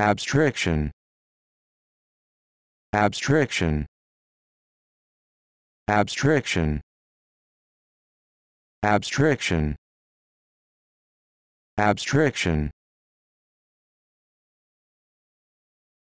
abstraction abstraction abstraction abstraction abstraction